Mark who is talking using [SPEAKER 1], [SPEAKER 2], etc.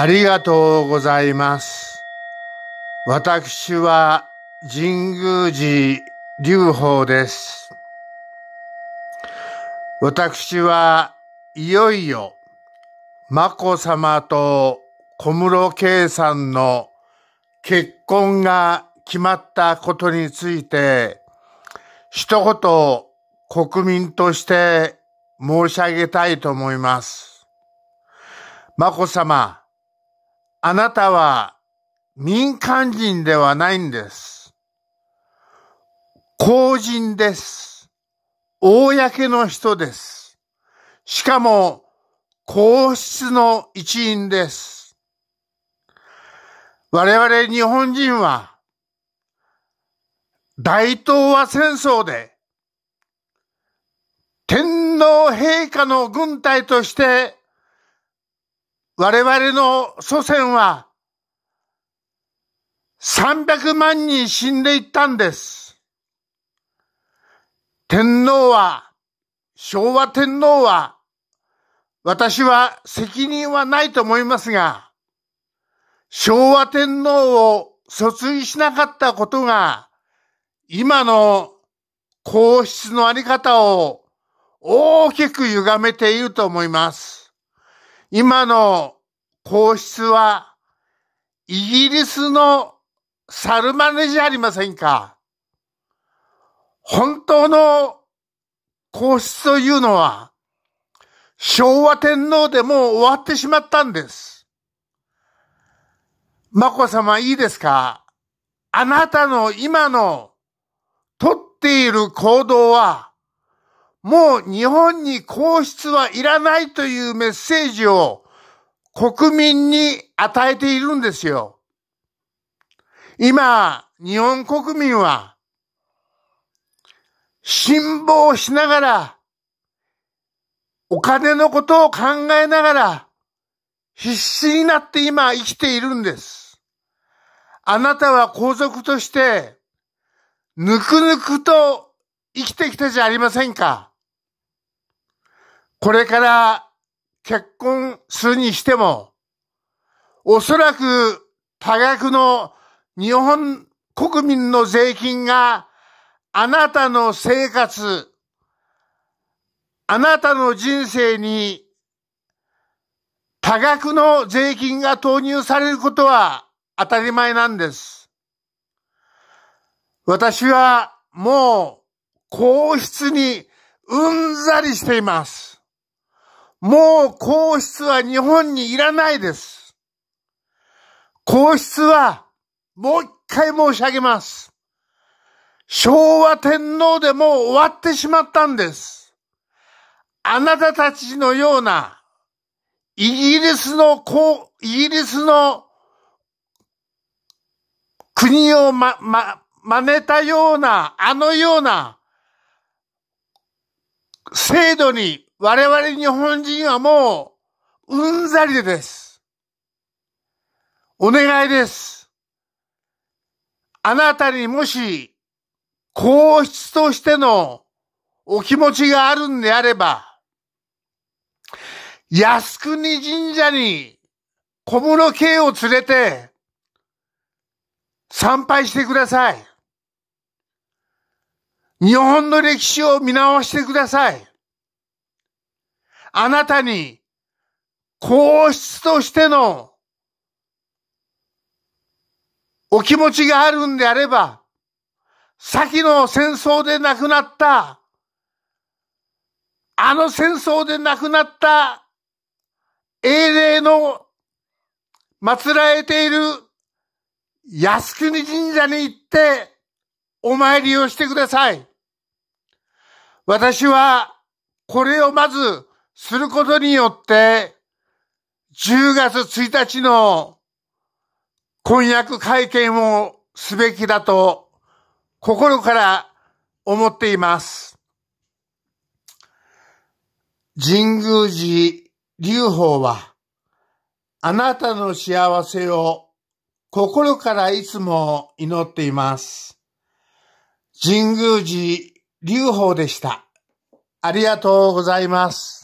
[SPEAKER 1] ありがとうございます。私は神宮寺隆法です。私はいよいよ、眞子さまと小室圭さんの結婚が決まったことについて、一言国民として申し上げたいと思います。眞子さま、あなたは民間人ではないんです。公人です。公の人です。しかも、皇室の一員です。我々日本人は、大東亜戦争で、天皇陛下の軍隊として我々の祖先は300万人死んでいったんです。天皇は、昭和天皇は、私は責任はないと思いますが、昭和天皇を訴追しなかったことが、今の皇室のあり方を大きく歪めていると思います。今の皇室はイギリスのサルマネじゃありませんか本当の皇室というのは昭和天皇でもう終わってしまったんです。眞子さまいいですかあなたの今の取っている行動はもう日本に皇室はいらないというメッセージを国民に与えているんですよ。今、日本国民は、辛抱しながら、お金のことを考えながら、必死になって今生きているんです。あなたは皇族として、ぬくぬくと生きてきたじゃありませんか。これから結婚するにしても、おそらく多額の日本国民の税金があなたの生活、あなたの人生に多額の税金が投入されることは当たり前なんです。私はもう皇室にうんざりしています。もう皇室は日本にいらないです。皇室は、もう一回申し上げます。昭和天皇でもう終わってしまったんです。あなたたちのような、イギリスの皇、イギリスの国をま、ま、真似たような、あのような制度に我々日本人はもう、うんざりでです。お願いです。あなたにもし、皇室としてのお気持ちがあるんであれば、靖国神社に小室圭を連れて参拝してください。日本の歴史を見直してください。あなたに皇室としてのお気持ちがあるんであれば、先の戦争で亡くなった、あの戦争で亡くなった英霊の祀られている靖国神社に行ってお参りをしてください。私はこれをまずすることによって、10月1日の婚約会見をすべきだと心から思っています。神宮寺隆法はあなたの幸せを心からいつも祈っています。神宮寺隆法でした。ありがとうございます。